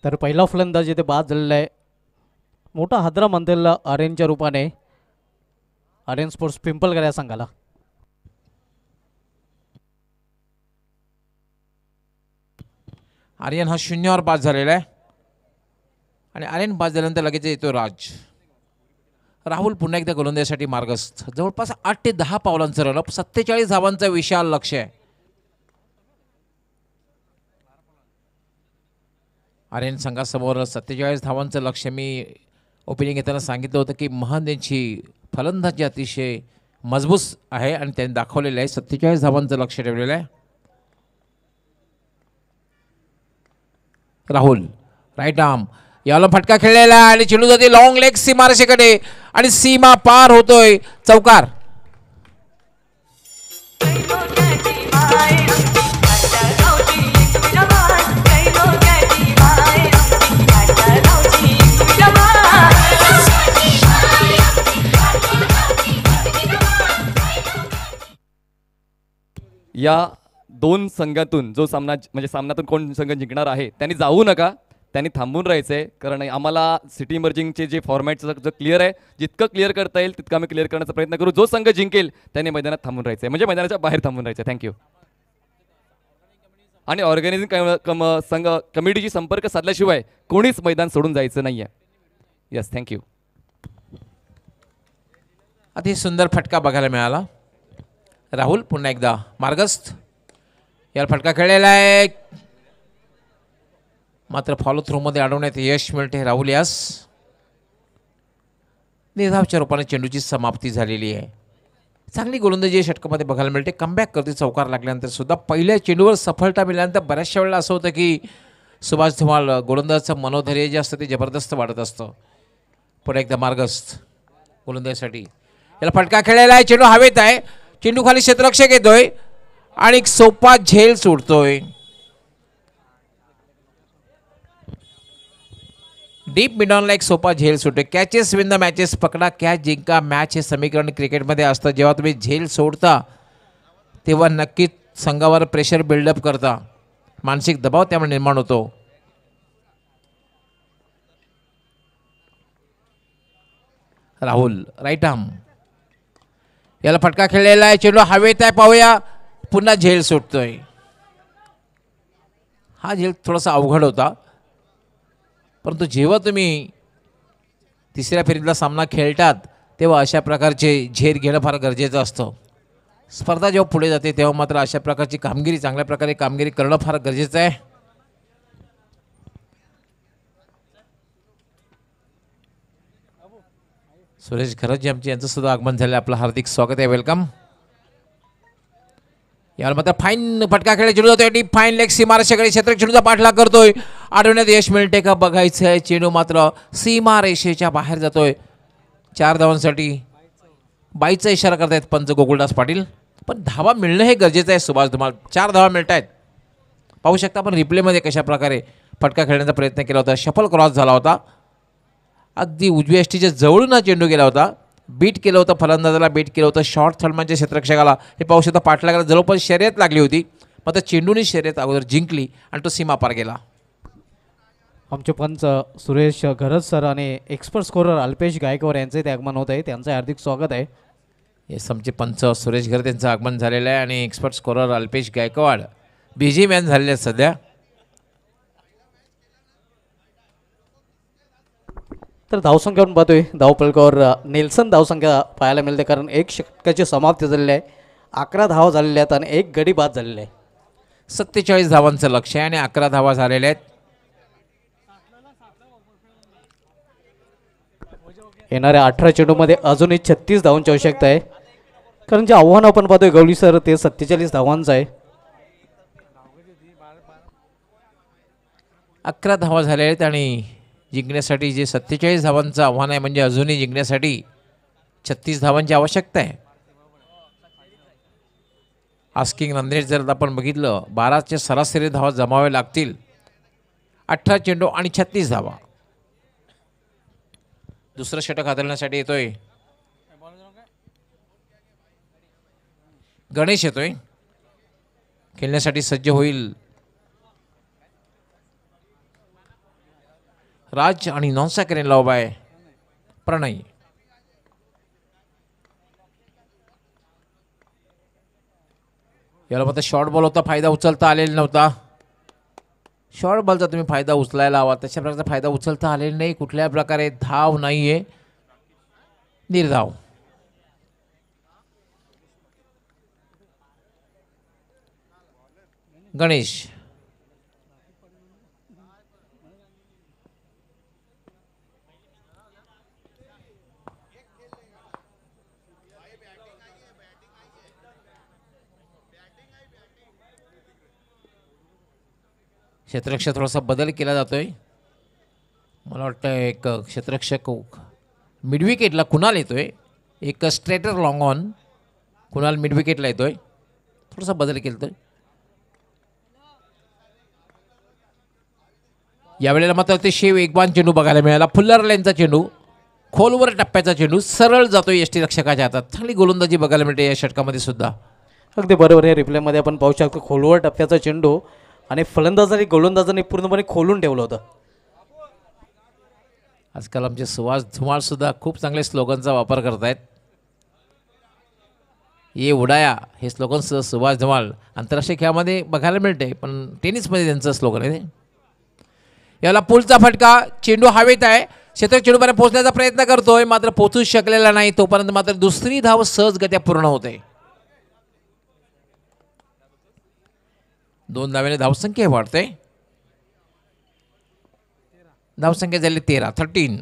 तर पहिला फलंदाज इथे बाद झालेला आहे मोठा हादरा मानलेला आर्यनच्या रूपाने आर्यन स्पोर्ट्स पिंपल करायला संघाला आर्यन हा शून्यावर बाद झालेला आहे आणि आर्यन बाद झाल्यानंतर लगेच येतो राज राहुल पुन्हा एकदा गोलंदाजीसाठी मार्गस्थ जवळपास आठ ते दहा पावलांचं रनअप सत्तेचाळीस धावांचं विशाल लक्ष आहे आर्यन संघासमोर सत्तेचाळीस धावांचं लक्ष मी ओपनिंग घेताना सांगितलं होतं की महन यांची फलंदाजी अतिशय मजबूत आहे आणि त्यांनी दाखवलेलं आहे सत्तेचाळीस धावांचं लक्ष ठेवलेलं आहे राहुल राईट आर्म याला फटका खेळलेला आणि चेंडू जाते लॉंग लेग सीमा आणि सीमा पार होतोय चौकार या दोन संघातून जो सामना म्हणजे सामन्यातून कोण संघ जिंकणार आहे त्यांनी जाऊ नका त्यांनी थांबून राहायचं आहे कारण आम्हाला सिटी इमर्जिंगचे जे फॉर्मॅटचं जो क्लिअर आहे जितकं क्लिअर करता येईल तितकं आम्ही क्लिअर करण्याचा प्रयत्न करू जो संघ जिंकेल त्यांनी मैदानात थांबून राहायचं आहे म्हणजे मैदानाच्या बाहेर थांबून राहायचं आहे थँक्यू आणि ऑर्गनायझिंग कम, संघ कमिटीशी संपर्क साधल्याशिवाय कोणीच मैदान सोडून जायचं नाही आहे यस थँक्यू अति सुंदर फटका बघायला मिळाला राहुल पुन्हा एकदा मार्गस्थ याला फटका खेळलेला आहे मात्र फॉलो थ्रूमध्ये अडवण्यात यश मिळते राहुल यास निर्धावच्या रूपाने चेंडूची समाप्ती झालेली आहे चांगली गोलंदाजी षटकामध्ये बघायला मिळते कमबॅक करते चौकार लागल्यानंतर सुद्धा पहिल्या चेंडूवर सफलता मिळाल्यानंतर बऱ्याचशा वेळेला असं होतं की सुभाष धुमाल गोलंदाजचं मनोधैर्य जे असतं ते जबरदस्त वाढत असतं पण एकदा मार्गस्थ गोलंदाजीसाठी याला फटका खेळायला आहे चेंडू हवेत आहे चेंडू खाली क्षेत्ररक्षक येतोय आणि एक सोपा झेल सोडतोय डीप मिड एक सोपा झेल सुटतो कॅचेस विन द मॅचेस पकडा कॅच जिंका मॅच हे समीकरण क्रिकेटमध्ये असतं जेव्हा तुम्ही झेल सोडता तेव्हा नक्कीच संघावर प्रेशर बिल्डअप करता मानसिक दबाव त्यामुळे निर्माण होतो राहुल राईट आम याला फटका खेळलेला आहे चेंडू हवेत आहे पाहूया पुन्हा झेल सुटतोय हा झेल थोडासा अवघड होता परंतु जेव्हा तुम्ही तिसऱ्या फेरीतला सामना खेळतात तेव्हा अशा प्रकारचे झेर घेणं फार गरजेचं असतं स्पर्धा जेव्हा पुढे जाते तेव्हा मात्र अशा प्रकारची कामगिरी चांगल्या प्रकारे कामगिरी करणं फार गरजेचं आहे सुरेश घरजी आमचे यांचं सुद्धा आगमन झालं आपलं हार्दिक स्वागत आहे वेलकम यावर मात्र फाईन खेळ चेंडू जातोय आणि फाईन लेग सीमारेषेकडे क्षेत्र चेंडूचा पाठलाग करतोय आठवण्यात यश मिळते का बघायचं आहे चेंडू मात्र सीमारेषेच्या बाहेर जातोय चार धावांसाठी बाईचा इशारा करतायत पंच गोकुळदास पाटील पण धावा मिळणं हे गरजेचं आहे सुभाष धुमाल चार धावा मिळत आहेत पाहू शकता आपण रिप्लेमध्ये कशा प्रकारे फटका खेळण्याचा प्रयत्न केला होता शफल क्रॉस झाला होता अगदी उजवी एष्टीच्या जवळून हा चेंडू गेला होता बीट केलं होतं फलंदाजाला बीट केलं होतं शॉर्ट थर्डमॅनच्या म्हणजे क्षेत्रक्षकाला हे पाहू शकता पाठलागाला जवळपास शर्यत लागली होती मग तर चेंडूने शर्यत अगोदर जिंकली आणि तो सीमा पार गेला आमचे पंच सुरेश घरत सर आणि एक्सपर्ट स्कोरर अल्पेश गायकवाड यांचे ते आगमन होत आहे त्यांचं हार्दिक स्वागत आहे येस आमचे पंच सुरेश घर यांचं आगमन झालेलं आहे आणि expert scorer Alpesh Gaikwad busy man झालेले आहेत सध्या तर पाहतो पाहतोय धावपलकावर नेल्सन धावसंख्या पाहायला मिळते कारण एक षटकाची समाप्ती झालेली आहे अकरा धावा झालेल्या आहेत आणि एक गडी बाद झालेली आहे सत्तेचाळीस धावांचं लक्ष आहे आणि अकरा धावा झालेल्या आहेत येणाऱ्या अठरा चेंडूमध्ये अजूनही छत्तीस धावांची आवश्यकता आहे कारण जे आव्हान आपण पाहतोय गवली सर ते सत्तेचाळीस धावांचं आहे अकरा धावा झाल्या आहेत आणि जिंकण्यासाठी जे सत्तेचाळीस धावांचं आव्हान आहे म्हणजे अजूनही जिंकण्यासाठी छत्तीस धावांची आवश्यकता आहे आस्किंग नंदेश जर आपण बघितलं बाराचे सरासरी धावा जमावे लागतील अठरा चेंडू आणि छत्तीस धावा दुसरं षटक हाताळण्यासाठी येतोय गणेश येतोय खेळण्यासाठी सज्ज होईल राज आणि नॉन सॅकरेन लॉब आहे याला मग शॉर्ट बॉल होता फायदा उचलता आलेला नव्हता शॉर्ट बॉलचा तुम्ही फायदा उचलायला हवा तशा प्रकारचा फायदा उचलता आलेला नाही कुठल्या प्रकारे धाव नाही आहे निर्धाव गणेश क्षेत्रक्ष थोडासा बदल केला जातोय मला वाटतं एक क्षेत्रक्षक मिडविकेटला कुणाल येतोय एक स्ट्रेटर लॉंग ऑन कुणाल मिडविकेटला येतोय थोडासा बदल केला तर यावेळेला मात्र ते शेव एकबान चेंडू बघायला मिळाला फुल्लर लेनचा चेंडू खोलवर टप्प्याचा चेंडू सरळ जातो एस टी रक्षकाच्या हातात चांगली गोलंदाजी बघायला मिळते या षटकामध्ये सुद्धा अगदी बरोबर आहे रिप्लेमध्ये आपण पाहू शकतो खोलवर टप्प्याचा चेंडू आणि फलंदाजाने गोलंदाजाने पूर्णपणे खोलून ठेवलं होतं आजकाल आमचे सुभाष सुद्धा खूप चांगले स्लोगनचा वापर करत आहेत ये उडाया हे स्लोगन सुद्धा सुभाष धुमाळ आंतरराष्ट्रीय खेळामध्ये बघायला मिळते पण टेनिसमध्ये त्यांचं स्लोगन आहे याला पुलचा फटका चेंडू हवेत आहे क्षेत्र चेंडूपर्यंत पोहोचण्याचा प्रयत्न करतोय मात्र पोहोचू शकलेला नाही तोपर्यंत मात्र दुसरी धाव सहजगत्या पूर्ण होते दोन धाव्याने धावसंख्या वाढते धावसंख्या झाली तेरा थर्टीन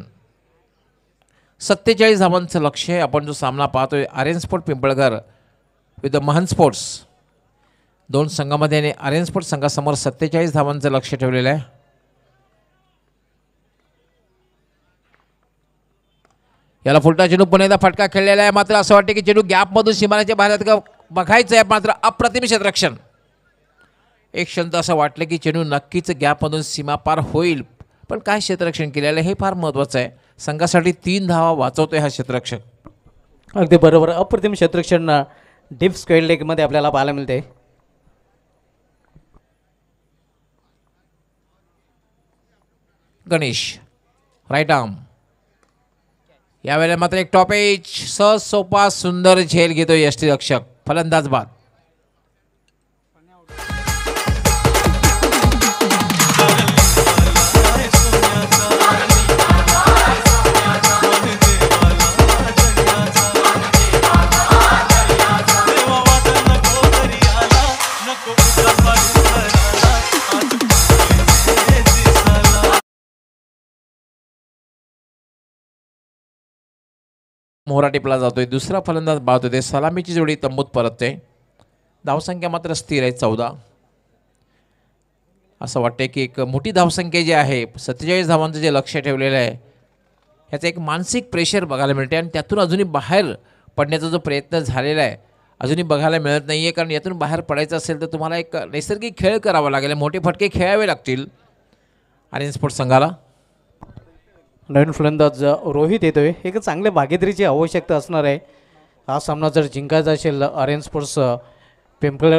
सत्तेचाळीस धावांचं लक्ष आहे आपण जो सामना पाहतोय Aryan sport Pimpalghar with the Mahan sports दोन संघामध्ये आणि आर्यन स्पोर्ट संघासमोर सत्तेचाळीस धावांचं लक्ष ठेवलेलं आहे याला फुलटा चेडू पुन्हा एकदा फटका खेळलेला आहे मात्र असं वाटतं की जेणूक गॅपमधून सीमानाच्या बाहेर बघायचं आहे मात्र अप्रतिमिषद रक्षण एक क्षण असं वाटलं की चेंडू नक्कीच गॅपमधून सीमा पार होईल पण काय क्षेत्ररक्षण केलेलं हे फार महत्वाचं आहे संघासाठी तीन धावा वाचवतोय हा क्षेत्ररक्षक अगदी बरोबर अप्रतिम क्षेत्ररक्षण डीप स्क्वेअर लेगमध्ये आपल्याला पाहायला मिळते गणेश राईट आर्म यावेळेला मात्र एक टॉपेज सहज सोपा सुंदर झेल घेतो यष्टीरक्षक फलंदाज बाद मोहरा टिपला जातोय दुसरा फलंदाज बाद होते सलामीची जोडी तंबूत परतते धावसंख्या मात्र स्थिर आहे चौदा असं वाटतंय की एक मोठी धावसंख्या जी आहे सत्तेचाळीस धावांचं जे लक्ष ठेवलेलं आहे ह्याचं एक मानसिक प्रेशर बघायला मिळते आणि त्यातून अजूनही बाहेर पडण्याचा जो प्रयत्न झालेला आहे अजूनही बघायला मिळत नाही आहे कारण यातून बाहेर पडायचं असेल तर तुम्हाला एक नैसर्गिक खेळ करावा लागेल मोठे फटके खेळावे लागतील आर्यन स्पोर्ट्स संघाला नवीन फलंदाज रोहित येतोय एक चांगल्या भागीदारीची आवश्यकता असणार आहे हा सामना जर जिंकायचा असेल आर्यन स्पोर्ट्स पिंपळ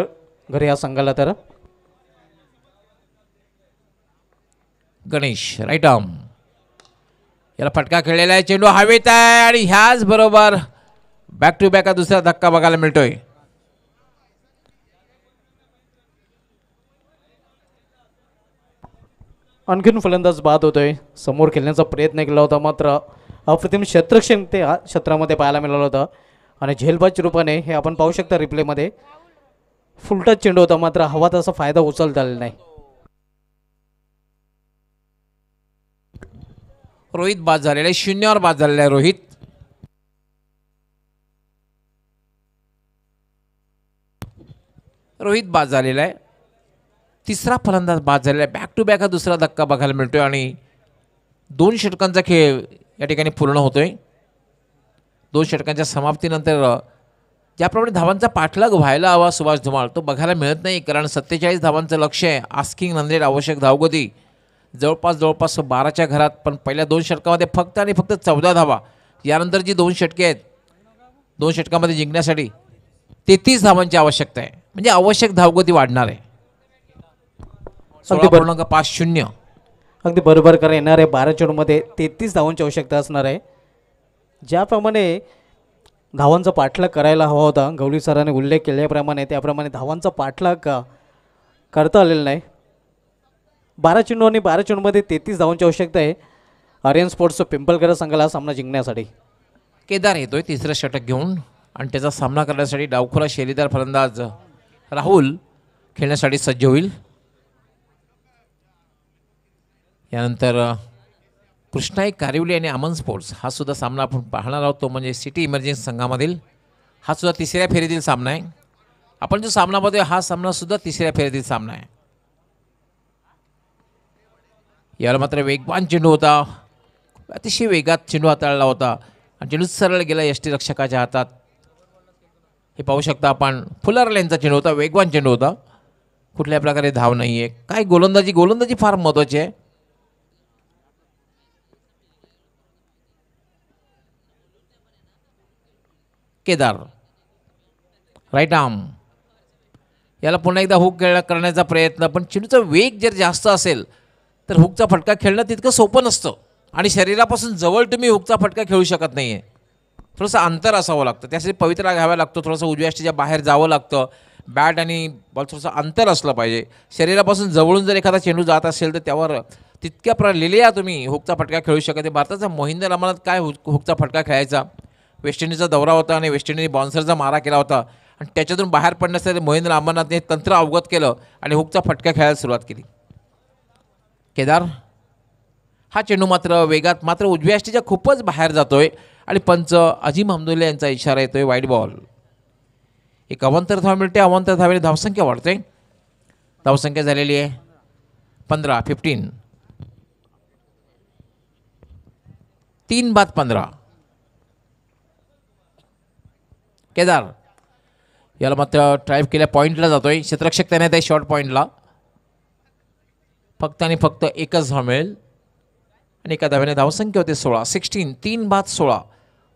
घरी या संघाला तर गणेश राईट आम याला फटका खेळलेला आहे चेंडू हवेत आहे आणि ह्याच बरोबर बॅक टू बॅक हा दुसरा धक्का बघायला मिळतोय आणखीन फलंदाज बाद होतोय समोर खेळण्याचा प्रयत्न केला होता मात्र अप्रतिम शत्रक्षण ते क्षेत्रामध्ये पाहायला मिळालं होतं आणि झेलबाज रूपाने हे आपण पाहू शकता रिप्लेमध्ये फुलटाच चेंडू होता मात्र हवा तसा फायदा उचलता आला नाही रोहित बाद झालेला आहे शून्यावर बाद झालेला आहे रोहित रोहित बाद झालेला आहे तिसरा फलंदाज बाद झालेला आहे बॅक टू बॅक हा दुसरा धक्का बघायला मिळतोय आणि दोन षटकांचा खेळ या ठिकाणी पूर्ण होतोय दोन षटकांच्या समाप्तीनंतर ज्याप्रमाणे धावांचा पाठलाग व्हायला हवा सुभाष धुमाळ तो बघायला मिळत नाही कारण सत्तेचाळीस धावांचं लक्ष आहे आस्किंग नंदेड आवश्यक धावगती जवळपास जवळपास बाराच्या घरात पण पहिल्या दोन षटकामध्ये फक्त आणि फक्त चौदा धावा यानंतर जी दोन षटके आहेत दोन षटकामध्ये जिंकण्यासाठी तेहतीस धावांची आवश्यकता आहे म्हणजे आवश्यक धावगती वाढणार आहे सोळा पूर्णांक पाच शून्य अगदी बरोबर येणार आहे बारा चेंडूमध्ये तेहतीस धावांची आवश्यकता असणार आहे ज्याप्रमाणे धावांचा पाठलाग करायला हवा होता गवळी सरांनी उल्लेख केल्याप्रमाणे त्याप्रमाणे धावांचा पाठलाग करता आलेला नाही बारा चेंडू आणि बारा चेंडूमध्ये तेहतीस धावांची आवश्यकता आहे आर्यन स्पोर्ट्सचं पिंपलकर संघाला सामना जिंकण्यासाठी केदार येतोय तिसरं षटक घेऊन आणि त्याचा सामना करण्यासाठी डावखुरा शेलीदार फलंदाज राहुल खेळण्यासाठी सज्ज होईल यानंतर कृष्णाई कारिवली आणि अमन स्पोर्ट्स हा सुद्धा सामना आपण पाहणार आहोत तो म्हणजे सिटी इमर्जन्सी संघामधील हा सुद्धा तिसऱ्या फेरीतील सामना आहे आपण जो सामना पाहतोय हा सामना सुद्धा तिसऱ्या फेरीतील सामना आहे याला मात्र वेगवान चेंडू होता अतिशय वेगात चेंडू हाताळला होता आणि चेंडू सरळ गेला रक्षकाच्या हातात हे पाहू शकता आपण फुलर लाईनचा चेंडू होता वेगवान चेंडू होता कुठल्या प्रकारे धाव नाही आहे काय गोलंदाजी गोलंदाजी फार महत्त्वाची आहे केदार राईट आम याला पुन्हा एकदा हुक खेळ करण्याचा प्रयत्न पण चेंडूचा वेग जर जास्त असेल तर हुकचा फटका खेळणं तितकं सोपं नसतं आणि शरीरापासून जवळ तुम्ही हुकचा फटका खेळू शकत नाही आहे थोडंसं अंतर असावं लागतं त्यासाठी पवित्रा घ्यावा लागतो थोडंसं उजव्याच्या बाहेर जावं लागतं बॅट आणि बॉल थोडंसं अंतर असलं पाहिजे शरीरापासून जवळून जर एखादा चेंडू जात असेल तर त्यावर तितक्या प्र तुम्ही हुकचा फटका खेळू शकत भारताचा मोहिंदर अमरात काय हुक हुकचा फटका खेळायचा वेस्ट इंडिजचा दौरा होता आणि वेस्ट इंडिजने बॉन्सरचा मारा केला होता आणि त्याच्यातून बाहेर पडण्यासाठी महेंद्र अमरनाथने तंत्र अवगत केलं आणि हुकचा फटका खेळायला सुरुवात केली केदार हा चेंडू मात्र वेगात मात्र उजव्याष्टीच्या खूपच बाहेर जातोय आणि पंच अजिम हमदुल्ले यांचा इशारा येतोय वाईट बॉल एक अवंतर धाव मिळते अवंतर धावेने धावसंख्या वाढते धावसंख्या झालेली आहे पंधरा फिफ्टीन तीन बाद पंधरा केदार याला मात्र ट्राईव केल्या पॉईंटला जातोय क्षेत्रक्षक त्याने त्या शॉर्ट पॉईंटला फक्त आणि फक्त एकच धाव मिळेल आणि एका धाव्याने धावसंख्या होते सोळा सिक्स्टीन तीन बाद सोळा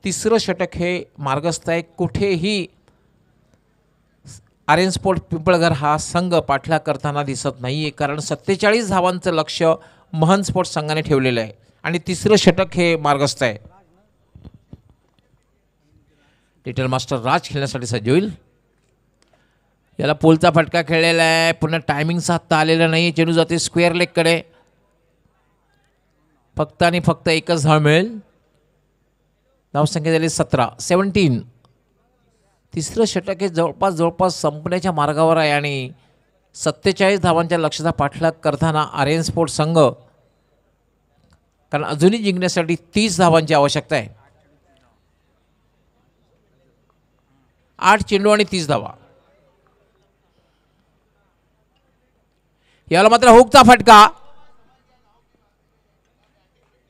तिसरं षटक हे मार्गस्थ आहे कुठेही आर्यन स्पोर्ट पिंपळघर हा संघ पाठला करताना दिसत नाही आहे कारण सत्तेचाळीस धावांचं लक्ष महन स्पोर्ट्स संघाने ठेवलेलं आहे आणि तिसरं षटक हे मार्गस्थ आहे लिटल मास्टर राज खेळण्यासाठी सज्ज होईल याला पोलचा फटका खेळलेला आहे पुन्हा टायमिंग साधता आलेला नाही चेंडू जाते स्क्वेअर लेगकडे फक्त आणि फक्त एकच धाव मिळेल धावसंख्या झाली सतरा सेवन्टीन तिसरं षटक हे जवळपास जवळपास संपण्याच्या मार्गावर आहे आणि सत्तेचाळीस धावांच्या लक्षाचा पाठलाग करताना आर्यन स्पोर्ट संघ कारण अजूनही जिंकण्यासाठी तीस धावांची आवश्यकता आहे आठ चेंडू आणि तीस धावा याला मात्र हुकचा फटका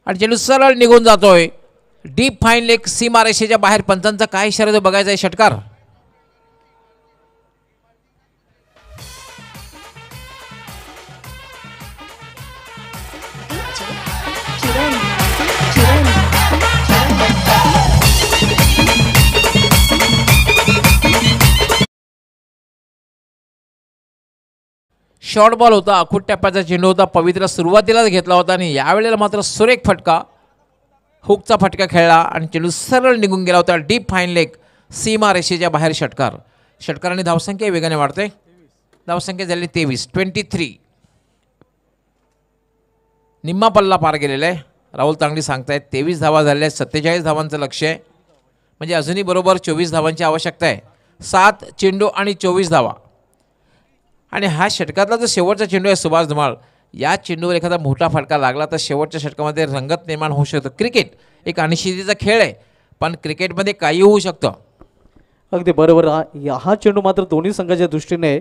आणि चेंडू सरळ निघून जातोय डीप फाईन लेक सीमारेषेच्या बाहेर पंचांचा काय इशारा बघायचा आहे षटकार शॉर्ट बॉल होता अखूट टप्प्याचा चेंडू होता पवित्र सुरुवातीलाच घेतला होता आणि यावेळेला मात्र सुरेख फटका हुकचा फटका खेळला आणि चेंडू सरळ निघून गेला होता डीप फाईन लेग सीमा रेषेच्या बाहेर षटकार षटकाराने धावसंख्या वेगाने वाढते धावसंख्या झाली तेवीस ट्वेंटी थ्री निम्मा पल्ला पार गेलेला आहे राहुल तांगडी सांगतायत तेवीस धावा झालेल्या आहेत सत्तेचाळीस धावांचं लक्ष आहे म्हणजे अजूनही बरोबर चोवीस धावांची आवश्यकता आहे सात चेंडू आणि चोवीस धावा आणि हा षटकातला जो शेवटचा चेंडू आहे सुभाष धुमाळ या चेंडूवर एखादा मोठा फटका लागला तर शेवटच्या षटकामध्ये रंगत निर्माण होऊ शकतो क्रिकेट एक अनिश्चितीचा खेळ आहे पण क्रिकेटमध्ये काही होऊ शकतं अगदी बरोबर हा चेंडू मात्र दोन्ही संघाच्या दृष्टीने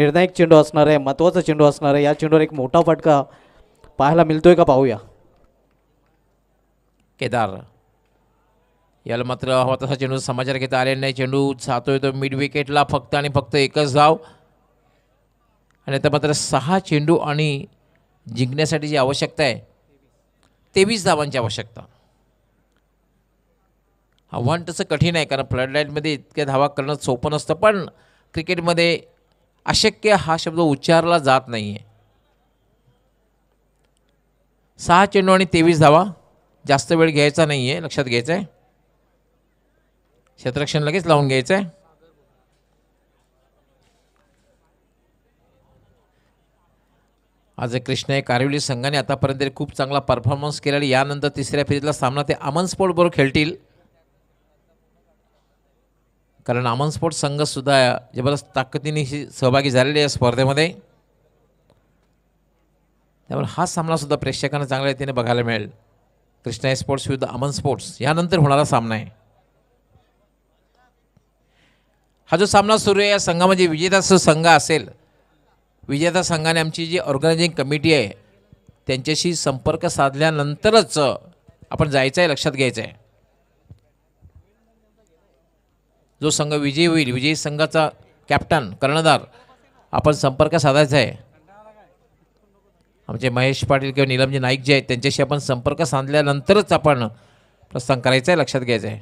निर्णायक चेंडू असणार आहे महत्त्वाचा चेंडू असणार आहे या चेंडूवर एक मोठा फटका पाहायला मिळतोय का पाहूया केदार याला मात्र हवा तसा चेंडू समाचार घेता आलेला नाही चेंडू सातोय तो मिड विकेटला फक्त आणि फक्त एकच जाव आणि आता मात्र सहा चेंडू आणि जिंकण्यासाठी जी आवश्यकता आहे तेवीस धावांची आवश्यकता आव्हान तसं कठीण आहे कारण फ्लडलाईटमध्ये इतक्या धावा करणं सोपं नसतं पण क्रिकेटमध्ये अशक्य हा शब्द उच्चारला जात नाही आहे सहा चेंडू आणि तेवीस धावा जास्त वेळ घ्यायचा नाही आहे लक्षात घ्यायचं आहे क्षेत्ररक्षण लगेच लावून घ्यायचं आहे आज कृष्णा एक संघाने आतापर्यंत खूप चांगला परफॉर्मन्स केला आणि यानंतर तिसऱ्या फेरीतला सामना ते अमन स्पोर्ट बरोबर खेळतील कारण अमन स्पोर्ट संघसुद्धा जबरदस्त ताकदीने सहभागी झालेली या स्पर्धेमध्ये त्यामुळे हा सामनासुद्धा प्रेक्षकांना चांगल्या रीतीने बघायला मिळेल कृष्णा स्पोर्ट्स विरुद्ध अमन स्पोर्ट्स यानंतर होणारा सामना आहे हा जो सामना सुरू आहे या संघामध्ये विजेता संघ असेल विजेता संघाने आमची जी ऑर्गनायझिंग कमिटी आहे त्यांच्याशी संपर्क साधल्यानंतरच आपण जायचं आहे लक्षात घ्यायचं आहे जो संघ विजयी होईल विजयी संघाचा कॅप्टन कर्णधार आपण संपर्क साधायचा आहे आमचे महेश पाटील किंवा नीलमजी नाईक जे आहेत त्यांच्याशी आपण संपर्क साधल्यानंतरच आपण प्रस्थान करायचा आहे लक्षात घ्यायचं आहे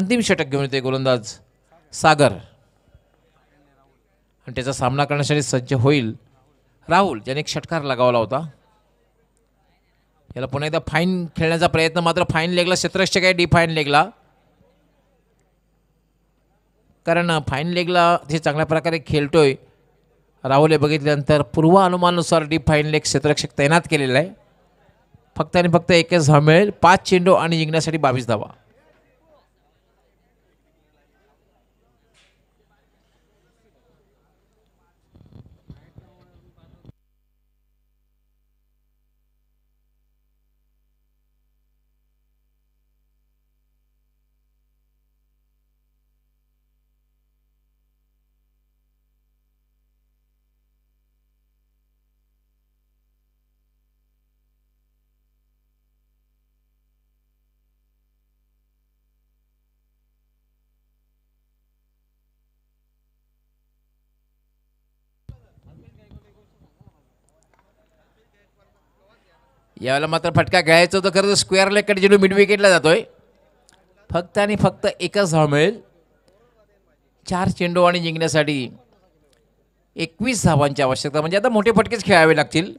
अंतिम षटक घेऊन येते गोलंदाज सागर आणि त्याचा सामना करण्यासाठी सज्ज होईल राहुल ज्याने एक षटकार लगावला होता याला पुन्हा एकदा फाईन खेळण्याचा प्रयत्न मात्र फाईन लेगला क्षेत्रक्षक आहे डी फाईन लेगला कारण फाईन लेगला ते चांगल्या प्रकारे खेळतोय राहुल हे बघितल्यानंतर पूर्व अनुमानानुसार डी फाईन लेग क्षेत्ररक्षक तैनात केलेला आहे फक्त आणि फक्त एकच धाव मिळेल पाच चेंडू आणि जिंकण्यासाठी बावीस धावा यावेळेला मात्र फटका घ्यायचा होता खरं तर स्क्वेअर लेग कंटिन्यू मिड विकेटला जातोय फक्त आणि फक्त एकच धाव मिळेल चार चेंडू आणि जिंकण्यासाठी एकवीस धावांची आवश्यकता म्हणजे आता मोठे फटकेच खेळावे लागतील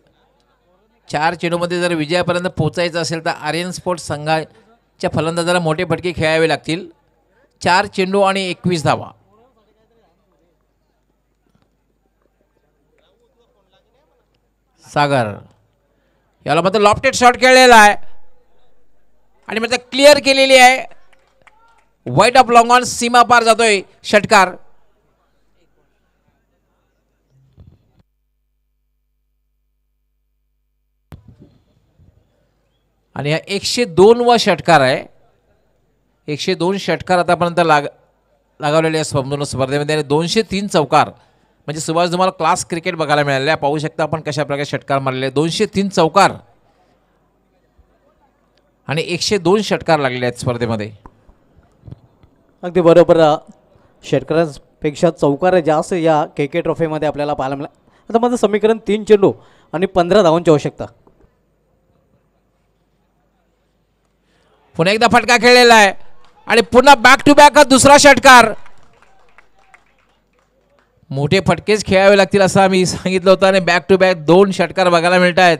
चार चेंडूमध्ये जर विजयापर्यंत पोचायचं असेल तर आर्यन स्पोर्ट्स संघाच्या फलंदाजाला मोठे फटके खेळावे लागतील चार चेंडू आणि एकवीस धावा सागर याला मात्र लॉपटेड शॉट खेळलेला आहे आणि मात्र म्हणजे क्लिअर केलेली आहे व्हाईट ऑफ ऑन सीमा पार जातोय षटकार आणि हा एकशे दोन व षटकार आहे एकशे दोन षटकार आतापर्यंत लाग लागावलेल्या या स्पर्धेमध्ये आणि दोनशे तीन चौकार म्हणजे सुभाष तुम्हाला क्लास क्रिकेट बघायला मिळाले पाहू शकता आपण कशाप्रकारे षटकार मारलेले दोनशे तीन चौकार आणि एकशे दोन षटकार लागले आहेत स्पर्धेमध्ये अगदी बरोबर षटकारांपेक्षा चौकार जास्त या के के ट्रॉफीमध्ये आपल्याला पाहायला मिळाला आता माझं समीकरण तीन चेंडू आणि पंधरा धावांची आवश्यकता पुन्हा एकदा फटका खेळलेला आहे आणि पुन्हा बॅक टू बॅक दुसरा षटकार मोठे फटकेच खेळावे लागतील असं आम्ही सांगितलं होतं आणि बॅक टू बॅक दोन षटकार बघायला मिळत आहेत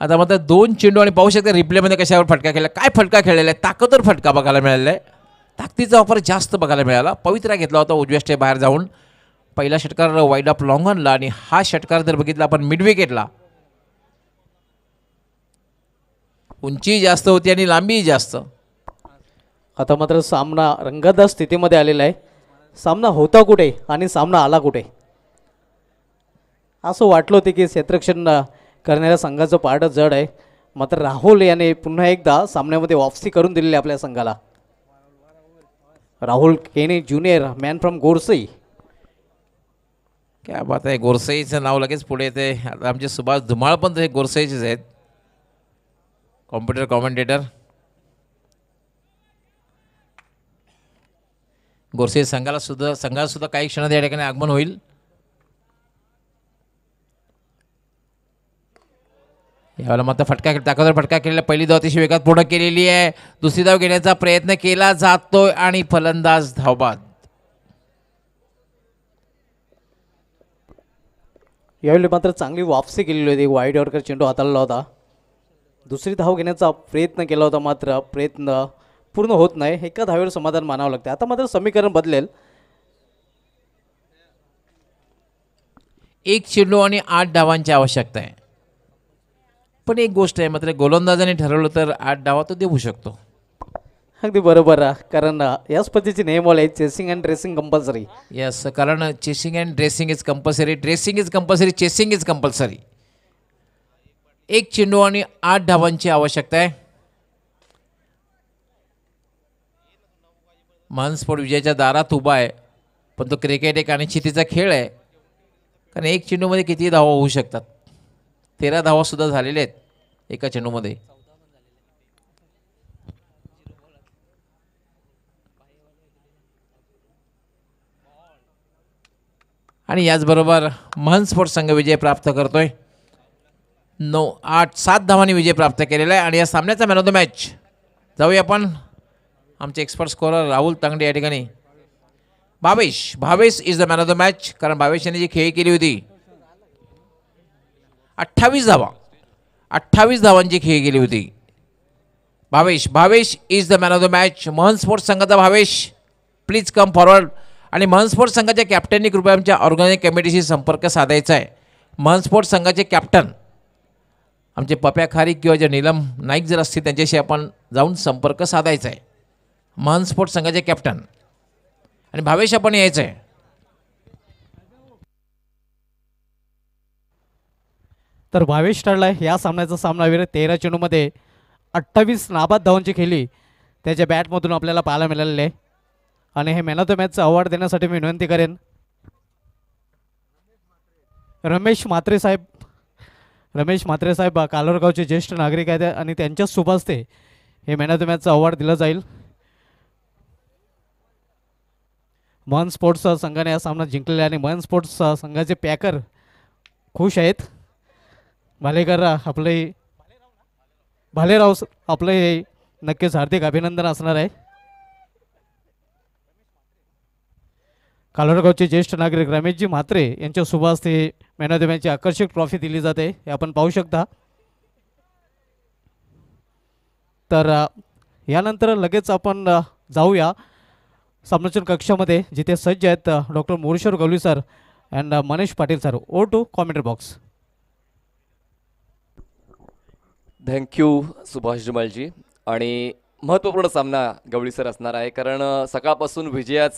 आता मात्र दोन चेंडू आणि पाहू शकता रिप्लेमध्ये कशावर फटका खेळला काय फटका खेळलेला आहे ताकदवर फटका बघायला मिळाला आहे ताकदीचा वापर जास्त बघायला मिळाला पवित्रा घेतला होता उजव्याष्टे बाहेर जाऊन पहिला षटकार वाईड ऑफ लॉंगनला आणि हा षटकार जर बघितला आपण मिड विकेटला उंची जास्त होती आणि लांबी जास्त आता मात्र सामना रंगतदार स्थितीमध्ये आलेला आहे सामना होता कुठे आणि सामना आला कुठे असं वाटलं होतं की क्षेत्रक्षण करणाऱ्या संघाचं पाठ जड आहे मात्र राहुल याने पुन्हा एकदा सामन्यामध्ये वापसी करून दिलेली आपल्या संघाला राहुल केने ज्युनियर मॅन फ्रॉम गोरसई काय बात आहे गोरसईचं नाव लगेच पुढे येते आमचे सुभाष धुमाळ पण हे गोरसईचेच आहेत कॉम्प्युटर कॉमेंटेटर गोरसे संघाला सुद्धा संघाला सुद्धा काही क्षणात या ठिकाणी आगमन होईल यावेळेला मात्र फटका ताकदवर फटका केलेला पहिली धाव अतिशय वेगात पूर्ण केलेली आहे दुसरी धाव घेण्याचा प्रयत्न केला जातोय आणि फलंदाज धावबाद यावेळी मात्र चांगली वापसी केलेली होती वाईट ऑर्कर चेंडू हाताळला होता दुसरी धाव घेण्याचा प्रयत्न केला होता मात्र प्रयत्न पूर्ण होत नाही एका धावेवर समाधान मानावं लागतं आता मात्र समीकरण बदलेल एक चेंडू आणि आठ डावांची आवश्यकता आहे पण एक गोष्ट आहे मात्र गोलंदाजाने ठरवलं तर आठ डावा तो देऊ शकतो अगदी बरोबर आहे कारण या पद्धतीचे नियम आहे chasing and dressing compulsory yes कारण chasing and dressing is compulsory dressing is compulsory chasing is compulsory एक चेंडू आणि आठ धावांची आवश्यकता आहे स्पोर्ट विजयाच्या दारात उभा आहे पण तो क्रिकेट एक अनिश्चितीचा खेळ आहे कारण एक चेंडूमध्ये किती धावा होऊ शकतात तेरा धावासुद्धा झालेले आहेत एका चेंडूमध्ये आणि याचबरोबर महान संघ विजय प्राप्त करतोय नऊ आठ सात धावांनी विजय प्राप्त केलेला आहे आणि या सामन्याचा मॅन ऑफ द मॅच जाऊया आपण आमचे एक्सपर्ट स्कोरर राहुल तांगडे या ठिकाणी Bhavesh Bhavesh is the man of the match कारण भावेश यांनी जी खेळी केली होती अठ्ठावीस धावा अठ्ठावीस धावांची खेळी केली होती Bhavesh Bhavesh is the man of the match Mahan sports संघाचा भावेश प्लीज कम फॉरवर्ड आणि महन स्पोर्ट्स संघाच्या कॅप्टननी कृपया आमच्या ऑर्गॅनिक कमिटीशी संपर्क साधायचा आहे महन स्पोर्ट्स संघाचे कॅप्टन आमचे पप्या खारी किंवा जे नीलम नाईक जर असतील त्यांच्याशी आपण जाऊन संपर्क साधायचा आहे मान स्पोर्ट्स संघाचे कॅप्टन आणि भावेश आपण यायचं आहे तर भावेश ठरला या सामन्याचा सामनावीर तेरा चेंडूमध्ये अठ्ठावीस नाबाद धावांची खेळी त्याच्या बॅटमधून आपल्याला पाहायला मिळालेले आहे आणि हे मॅन ऑफ द मॅचचा अवॉर्ड देण्यासाठी मी विनंती करेन रमेश म्हात्रे साहेब रमेश मात्रे साहेब कालोरगावचे ज्येष्ठ नागरिक आहेत आणि त्यांच्याच सुभासते हे मॅन ऑफ द मॅचचा अवॉर्ड दिला जाईल मन स्पोर्ट्स संघाने हा सामना जिंकलेला आणि मन स्पोर्ट्स संघाचे पॅकर खुश आहेत भालेकर आपले भालेराव आपले नक्कीच हार्दिक अभिनंदन असणार आहे कालोडगावचे ज्येष्ठ नागरिक रमेशजी म्हात्रे यांच्या सुभाष ते मॅन ऑफ द मॅचची आकर्षक ट्रॉफी दिली जाते हे आपण पाहू शकता तर यानंतर लगेच आपण जाऊया संरक्षण कक्षामध्ये जिथे सज्ज आहेत doctor Moreshwar Gavali sir and Manesh Patil sir over to comment box thank you Subhash जुमालजी आणि महत्वपूर्ण सामना गवळी सर असणार आहे कारण सकाळपासून विजयाचा